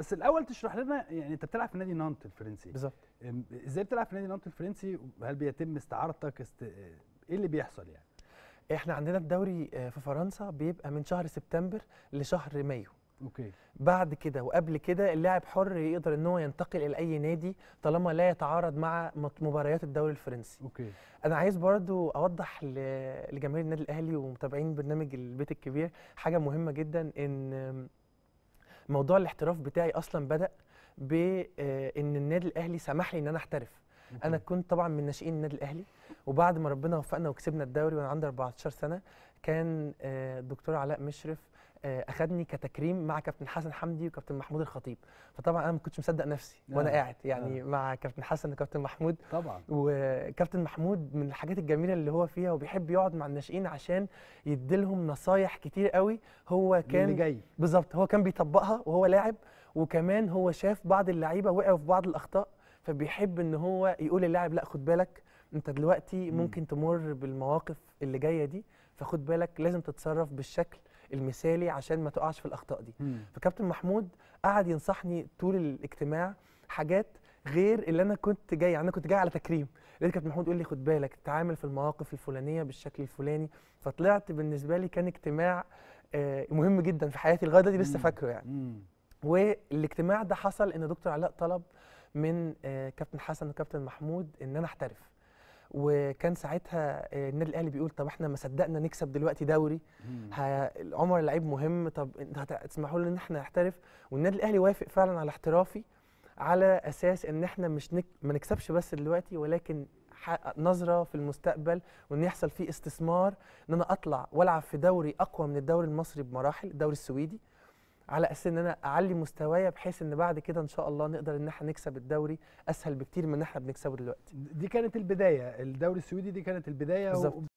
بس الاول تشرح لنا يعني انت بتلعب في نادي نانت الفرنسي بالظبط ازاي بتلعب في نادي نانت الفرنسي وهل بيتم استعارتك است... ايه اللي بيحصل يعني احنا عندنا الدوري آه، في فرنسا بيبقى من شهر سبتمبر لشهر مايو اوكي بعد كده وقبل كده اللاعب حر يقدر ان هو ينتقل الى اي نادي طالما لا يتعارض مع مباريات الدوري الفرنسي اوكي انا عايز برضو اوضح لجماهير النادي الاهلي ومتابعين برنامج البيت الكبير حاجه مهمه جدا ان موضوع الاحتراف بتاعي اصلا بدا بان آه، النادي الاهلي سمح لي ان انا احترف انا كنت طبعا من ناشئين النادي الاهلي وبعد ما ربنا وفقنا وكسبنا الدوري وانا عندي 14 سنه كان آه، الدكتور علاء مشرف آه، اخذني كتكريم مع كابتن حسن حمدي وكابتن محمود الخطيب فطبعا انا ما كنتش مصدق نفسي آه. وانا نعم. قاعد يعني آه. مع كابتن حسن وكابتن محمود طبعا وكابتن محمود من الحاجات الجميله اللي هو فيها وبيحب يقعد مع الناشئين عشان يديلهم نصايح كتير قوي هو كان جاي بالظبط هو كان بيطبقها وهو لاعب وكمان هو شاف بعض اللعيبه وقعوا في بعض الاخطاء فبيحب ان هو يقول للاعب لا خد بالك انت دلوقتي ممكن تمر بالمواقف اللي جايه دي فخد بالك لازم تتصرف بالشكل المثالي عشان ما تقعش في الاخطاء دي مم. فكابتن محمود قعد ينصحني طول الاجتماع حاجات غير اللي انا كنت جاي يعني انا كنت جاي على تكريم لقيت كابتن محمود يقول لي خد بالك تعامل في المواقف الفلانيه بالشكل الفلاني فطلعت بالنسبه لي كان اجتماع آه، مهم جدا في حياتي لغايه دلوقتي لسه فاكره يعني مم. والاجتماع ده حصل ان دكتور علاء طلب من آه، كابتن حسن وكابتن محمود ان انا احترف وكان ساعتها آه، النادي الاهلي بيقول طب احنا ما صدقنا نكسب دلوقتي دوري عمر لعيب مهم طب تسمحوا لنا ان احنا نحترف والنادي الاهلي وافق فعلا على احترافي على اساس ان احنا مش نك... ما نكسبش بس دلوقتي ولكن نظره في المستقبل وان يحصل فيه استثمار ان انا اطلع والعب في دوري اقوى من الدوري المصري بمراحل الدوري السويدي على اساس ان انا اعلي مستوايا بحيث ان بعد كده ان شاء الله نقدر ان احنا نكسب الدوري اسهل بكتير من ان احنا بنكسبه دلوقتي دي كانت البدايه الدوري السويدي دي كانت البدايه بالظبط